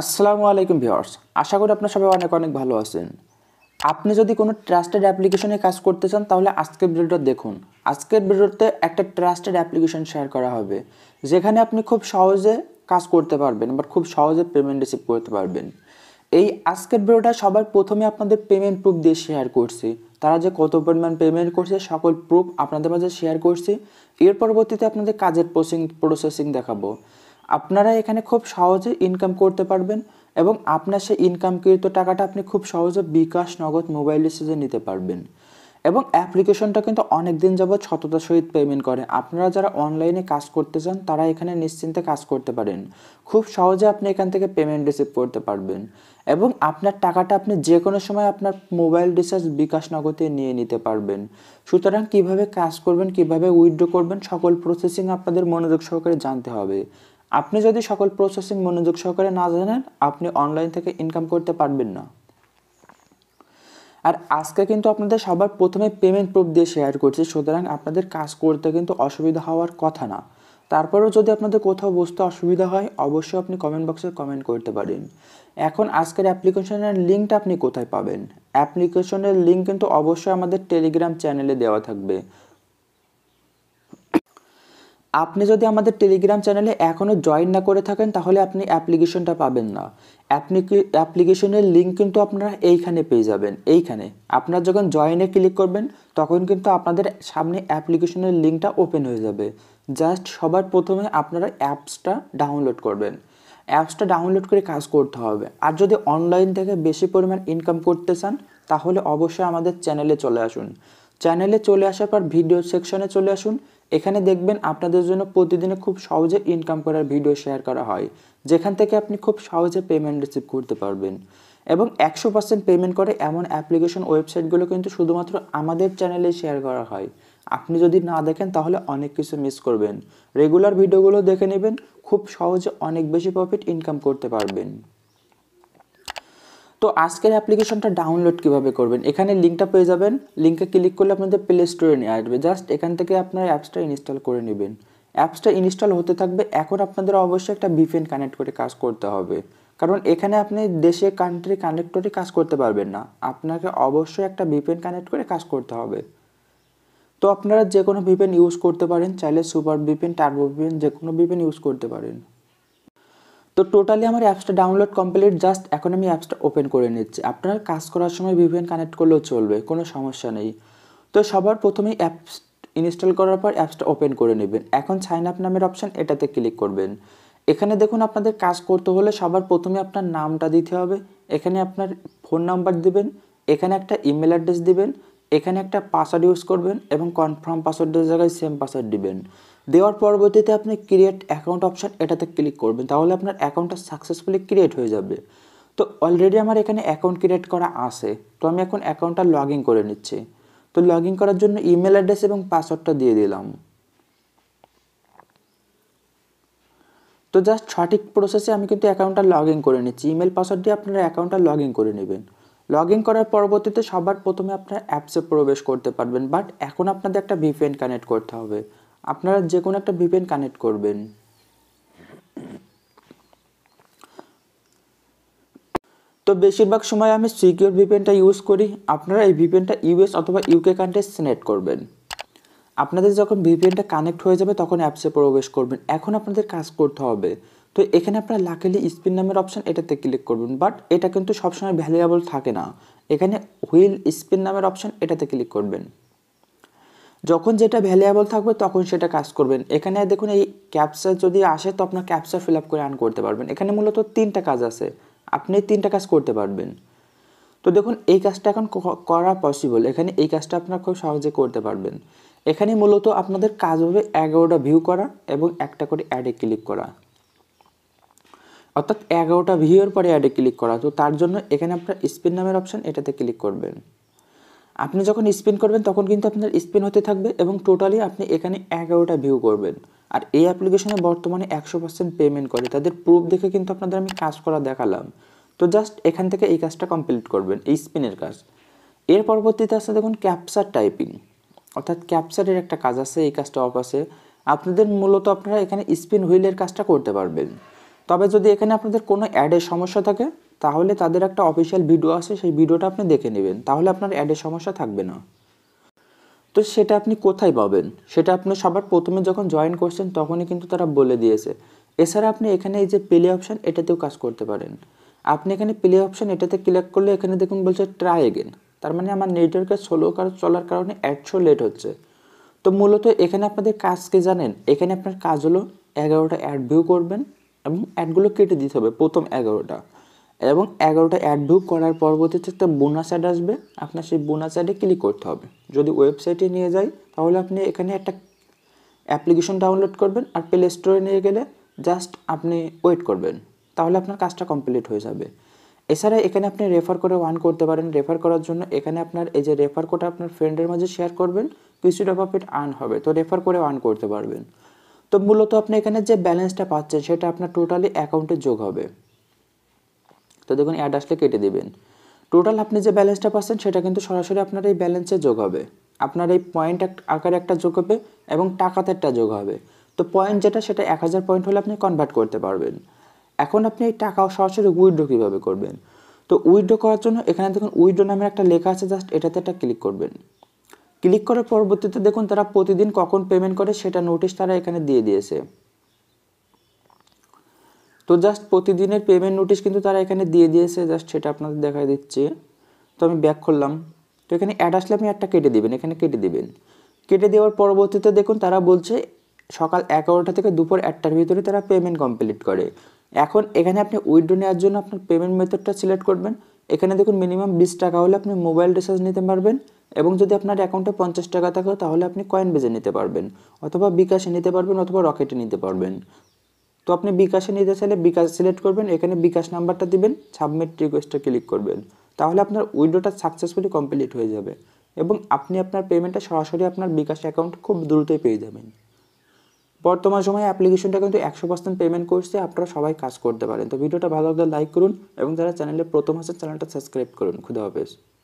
আসসালামু আলাইকুম ভিওর্স আশা করি আপনার সবাই অনেক অনেক ভালো আছেন আপনি যদি কোনো ট্রাস্টেড অ্যাপ্লিকেশনে কাজ করতে চান তাহলে আজকের ভিডিওটা দেখুন আজকের ভিডিওতে একটা ট্রাস্টেড অ্যাপ্লিকেশন শেয়ার করা হবে যেখানে আপনি খুব সহজে কাজ করতে পারবেন বা খুব সহজে পেমেন্ট রিসিভ করতে পারবেন এই আজকের ভিডিওটা সবার প্রথমে আপনাদের পেমেন্ট প্রুফ দিয়ে শেয়ার করছি তারা যে কত পরিমাণ পেমেন্ট করছে সকল প্রুফ আপনাদের মাঝে শেয়ার করছি এর পরবর্তীতে আপনাদের কাজের প্রসেসিং প্রসেসিং দেখাবো আপনারা এখানে খুব সহজে ইনকাম করতে পারবেন এবং আপনার সেই ইনকামকৃত টাকাটা আপনি খুব সহজে বিকাশ নগদ মোবাইল রিচার্জে নিতে পারবেন এবং অ্যাপ্লিকেশনটা কিন্তু অনেক দিন যাবৎ সততার সহিত পেমেন্ট করে আপনারা যারা অনলাইনে কাজ করতে চান তারা এখানে নিশ্চিন্তে কাজ করতে পারেন খুব সহজে আপনি এখান থেকে পেমেন্ট রিসিভ করতে পারবেন এবং আপনার টাকাটা আপনি যে কোনো সময় আপনার মোবাইল রিচার্জ বিকাশ নগদে নিয়ে নিতে পারবেন সুতরাং কিভাবে কাজ করবেন কিভাবে উইথড্র করবেন সকল প্রসেসিং আপনাদের মনোযোগ সহকারে জানতে হবে আপনি যদি সকল প্রসেসিং মনোযোগ সহকারে না জানেন আপনি অনলাইন থেকে ইনকাম করতে পারবেন না আর আজকে কিন্তু আপনাদের সবার প্রথমে পেমেন্ট প্রুফ দিয়ে শেয়ার করছি সুতরাং আপনাদের কাজ করতে কিন্তু অসুবিধা হওয়ার কথা না তারপরেও যদি আপনাদের কোথাও বুঝতে অসুবিধা হয় অবশ্যই আপনি কমেন্ট বক্সে কমেন্ট করতে পারেন এখন আজকের অ্যাপ্লিকেশনের লিঙ্কটা আপনি কোথায় পাবেন অ্যাপ্লিকেশনের লিঙ্ক কিন্তু অবশ্যই আমাদের টেলিগ্রাম চ্যানেলে দেওয়া থাকবে আপনি যদি আমাদের টেলিগ্রাম চ্যানেলে এখনও জয়েন না করে থাকেন তাহলে আপনি অ্যাপ্লিকেশনটা পাবেন না অ্যাপ্লিকেশনের লিঙ্ক কিন্তু আপনারা এইখানে পেয়ে যাবেন এইখানে আপনারা যখন জয়েনে ক্লিক করবেন তখন কিন্তু আপনাদের সামনে অ্যাপ্লিকেশনের লিঙ্কটা ওপেন হয়ে যাবে জাস্ট সবার প্রথমে আপনারা অ্যাপসটা ডাউনলোড করবেন অ্যাপসটা ডাউনলোড করে কাজ করতে হবে আর যদি অনলাইন থেকে বেশি পরিমাণ ইনকাম করতে চান তাহলে অবশ্যই আমাদের চ্যানেলে চলে আসুন চ্যানেলে চলে আসার পর ভিডিও সেকশনে চলে আসুন এখানে দেখবেন আপনাদের জন্য প্রতিদিনে খুব সহজে ইনকাম করার ভিডিও শেয়ার করা হয় যেখান থেকে আপনি খুব সহজে পেমেন্ট রিসিভ করতে পারবেন এবং একশো পার্সেন্ট পেমেন্ট করে এমন অ্যাপ্লিকেশন ওয়েবসাইটগুলো কিন্তু শুধুমাত্র আমাদের চ্যানেলে শেয়ার করা হয় আপনি যদি না দেখেন তাহলে অনেক কিছু মিস করবেন রেগুলার ভিডিওগুলো দেখে নেবেন খুব সহজে অনেক বেশি প্রফিট ইনকাম করতে পারবেন তো আজকের অ্যাপ্লিকেশনটা ডাউনলোড কিভাবে করবেন এখানে লিঙ্কটা পেয়ে যাবেন লিঙ্কে ক্লিক করলে আপনাদের প্লে স্টোরে নিয়ে আসবে জাস্ট এখান থেকে আপনার অ্যাপসটা ইনস্টল করে নেবেন অ্যাপসটা ইনস্টল হতে থাকবে এখন আপনাদের অবশ্যই একটা ভিফেন কানেক্ট করে কাজ করতে হবে কারণ এখানে আপনি দেশে কান্ট্রি কানেক্টরে কাজ করতে পারবেন না আপনাকে অবশ্যই একটা ভিপেন কানেক্ট করে কাজ করতে হবে তো আপনারা যে কোনো ভিপেন ইউজ করতে পারেন চাইলে সুপার ভিপেন টার্বো ভিপেন যে কোনো ভিপেন ইউজ করতে পারেন তো টোটালি আমার অ্যাপসটা ডাউনলোড কমপ্লিট জাস্ট এখন আমি অ্যাপসটা ওপেন করে নিচ্ছি আপনার কাজ করার সময় ভিভিএন কানেক্ট করলেও চলবে কোনো সমস্যা নেই তো সবার প্রথমেই অ্যাপস ইনস্টল করার পর অ্যাপসটা ওপেন করে নেবেন এখন সাইন আপ নামের অপশান এটাতে ক্লিক করবেন এখানে দেখুন আপনাদের কাজ করতে হলে সবার প্রথমে আপনার নামটা দিতে হবে এখানে আপনার ফোন নাম্বার দিবেন এখানে একটা ইমেল অ্যাড্রেস দিবেন এখানে একটা পাসওয়ার্ড ইউজ করবেন এবং কনফার্ম পাসওয়ার্ডের জায়গায় সেম পাসওয়ার্ড দিবেন দেওয়ার পরবর্তীতে আপনি ক্রিয়েট অ্যাকাউন্ট অপশান এটাতে ক্লিক করবেন তাহলে আপনার অ্যাকাউন্টটা সাকসেসফুলি ক্রিয়েট হয়ে যাবে তো অলরেডি আমার এখানে অ্যাকাউন্ট ক্রিয়েট করা আছে তো আমি এখন অ্যাকাউন্টটা লগ ইন করে নিচ্ছি তো লগ ইন করার জন্য ইমেল অ্যাড্রেস এবং পাসওয়ার্ডটা দিয়ে দিলাম তো জাস্ট সঠিক প্রসেসে আমি কিন্তু অ্যাকাউন্টটা লগ ইন করে নিচ্ছি ইমেল পাসওয়ার্ড দিয়ে আপনার অ্যাকাউন্টটা লগ ইন করে নেবেন লগ ইন করার পরবর্তীতে সবার প্রথমে আপনার অ্যাপসে প্রবেশ করতে পারবেন বাট এখন আপনাদের একটা ভিপিএন কানেক্ট করতে হবে আপনারা যে কোনো একটা ভিপিএন কানেক্ট করবেন তো বেশিরভাগ সময় আমি সিকিউর ভিপিএনটা ইউজ করি আপনারা এই ভিপিএনটা ইউএস অথবা ইউকে কান্ট্রি সিলেক্ট করবেন আপনাদের যখন ভিপিএনটা কানেক্ট হয়ে যাবে তখন অ্যাপসে প্রবেশ করবেন এখন আপনাদের কাজ করতে হবে তো এখানে আপনারা লাকেলি স্পিন নামের অপশান এটাতে ক্লিক করবেন বাট এটা কিন্তু সবসময় ভ্যালুয়েবল থাকে না এখানে হুইল স্পিন নামের অপশান এটাতে ক্লিক করবেন যখন যেটা ভ্যালুয়েবল থাকবে তখন সেটা কাজ করবেন এখানে দেখুন এই ক্যাপসা যদি আসে তো আপনার ক্যাপসা ফিল আপ করে আর্ন করতে পারবেন এখানে মূলত তিনটা কাজ আছে আপনি তিনটা কাজ করতে পারবেন তো দেখুন এই কাজটা এখন করা পসিবল এখানে এই কাজটা আপনার খুব সহজে করতে পারবেন এখানে মূলত আপনাদের কাজ হবে এগারোটা ভিউ করা এবং একটা করে অ্যাডে ক্লিক করা অর্থাৎ এগারোটা ভিউর পরে অ্যাডে ক্লিক করা তো তার জন্য এখানে আপনার স্পিন নামের অপশান এটাতে ক্লিক করবেন আপনি যখন স্পিন করবেন তখন কিন্তু আপনার স্পিন হতে থাকবে এবং টোটালি আপনি এখানে এগারোটা ভিউ করবেন আর এই অ্যাপ্লিকেশনে বর্তমানে একশো পার্সেন্ট পেমেন্ট করে তাদের প্রুফ দেখে কিন্তু আপনাদের আমি কাজ করা দেখালাম তো জাস্ট এখান থেকে এই কাজটা কমপ্লিট করবেন এই স্পিনের কাজ এর পরবর্তীতে আছে দেখুন ক্যাপচার টাইপিং অর্থাৎ ক্যাপচারের একটা কাজ আছে এই কাজটা অফ আছে আপনাদের মূলত আপনারা এখানে স্পিন হুইলের কাজটা করতে পারবেন তবে যদি এখানে আপনাদের কোনো অ্যাডের সমস্যা থাকে তাহলে তাদের একটা অফিসিয়াল ভিডিও আছে সেই ভিডিওটা আপনি দেখে নেবেন তাহলে আপনার অ্যাডের সমস্যা থাকবে না তো সেটা আপনি কোথায় পাবেন সেটা আপনি সবার প্রথমে যখন জয়েন করছেন তখনই কিন্তু তারা বলে দিয়েছে এছাড়া আপনি এখানে এই যে প্লে অপশান এটাতেও কাজ করতে পারেন আপনি এখানে প্লে অপশান এটাতে ক্লিক করলে এখানে দেখুন বলছে ট্রাই এগেন তার মানে আমার নেটওয়ার্কের স্লো কারণ চলার কারণে অ্যাডশো লেট হচ্ছে তো মূলত এখানে আপনাদের কাজ কি জানেন এখানে আপনার কাজ হলো এগারোটা অ্যাড ভিউ করবেন এবং অ্যাডগুলো কেটে দিতে হবে প্রথম এগারোটা এবং এগারোটা অ্যাড ঢুক করার পরবর্তীতে একটা বোনাস অ্যাড আসবে আপনার সেই বোনাস অ্যাডে ক্লিক করতে হবে যদি ওয়েবসাইটে নিয়ে যাই তাহলে আপনি এখানে একটা অ্যাপ্লিকেশন ডাউনলোড করবেন আর প্লে স্টোরে নিয়ে গেলে জাস্ট আপনি ওয়েট করবেন তাহলে আপনার কাজটা কমপ্লিট হয়ে যাবে এছাড়া এখানে আপনি রেফার করে ওয়ান করতে পারেন রেফার করার জন্য এখানে আপনার এই যে রেফার কোড আপনার ফ্রেন্ডের মাঝে শেয়ার করবেন কিছুটা প্রফিট আর্ন হবে তো রেফার করে ওয়ান করতে পারবেন তো মূলত আপনি এখানে যে ব্যালেন্সটা পাচ্ছেন সেটা আপনার টোটালি অ্যাকাউন্টে যোগ হবে তো দেখুন অ্যাড আসলে কেটে দিবেন টোটাল আপনি যে ব্যালেন্সটা পাচ্ছেন সেটা কিন্তু সরাসরি আপনার এই ব্যালেন্সে যোগ হবে আপনার এই পয়েন্ট আকারে একটা যোগ হবে এবং টাকাতে একটা যোগ হবে তো পয়েন্ট যেটা সেটা এক হাজার পয়েন্ট হলে আপনি কনভার্ট করতে পারবেন এখন আপনি এই টাকাও সরাসরি উইড্রো কীভাবে করবেন তো উইড্রো করার জন্য এখানে দেখুন উইড্রো নামের একটা লেখা আছে জাস্ট এটাতে একটা ক্লিক করবেন ক্লিক করার পরবর্তীতে দেখুন তারা প্রতিদিন কখন পেমেন্ট করে সেটা নোটিশ তারা এখানে দিয়ে দিয়েছে তো জাস্ট প্রতিদিনের পেমেন্ট নোটিশ কিন্তু তারা এখানে দিয়ে দিয়েছে জাস্ট সেটা আপনাদের দেখা দিচ্ছে তো আমি ব্যাক করলাম তো এখানে অ্যাড আসলে আপনি অ্যাডটা কেটে দেবেন এখানে কেটে দেবেন কেটে দেওয়ার পরবর্তীতে দেখুন তারা বলছে সকাল এগারোটা থেকে দুপুর একটার ভিতরে তারা পেমেন্ট কমপ্লিট করে এখন এখানে আপনি উইড্রো নেওয়ার জন্য আপনার পেমেন্ট মেথডটা সিলেক্ট করবেন এখানে দেখুন মিনিমাম বিশ টাকা হলে আপনি মোবাইল রিচার্জ নিতে পারবেন এবং যদি আপনার অ্যাকাউন্টে পঞ্চাশ টাকা থাকে তাহলে আপনি কয়েন বেজে নিতে পারবেন অথবা বিকাশে নিতে পারবেন অথবা রকেটে নিতে পারবেন তো আপনি বিকাশে নিতে চাইলে বিকাশ সিলেক্ট করবেন এখানে বিকাশ নাম্বারটা দিবেন সাবমিট রিকোয়েস্টটা ক্লিক করবেন তাহলে আপনার উইডোটা সাকসেসফুলি কমপ্লিট হয়ে যাবে এবং আপনি আপনার পেমেন্টটা সরাসরি আপনার বিকাশ অ্যাকাউন্ট খুব দ্রুতই পেয়ে যাবেন বর্তমান সময়ে অ্যাপ্লিকেশনটা কিন্তু একশো পার্সেন্ট পেমেন্ট করছে আপনারা সবাই কাজ করতে পারেন তো ভিডিওটা ভালো লাগলে লাইক করুন এবং যারা চ্যানেলে প্রথম আসে চ্যানেলটা সাবস্ক্রাইব করুন খুদা হাফেজ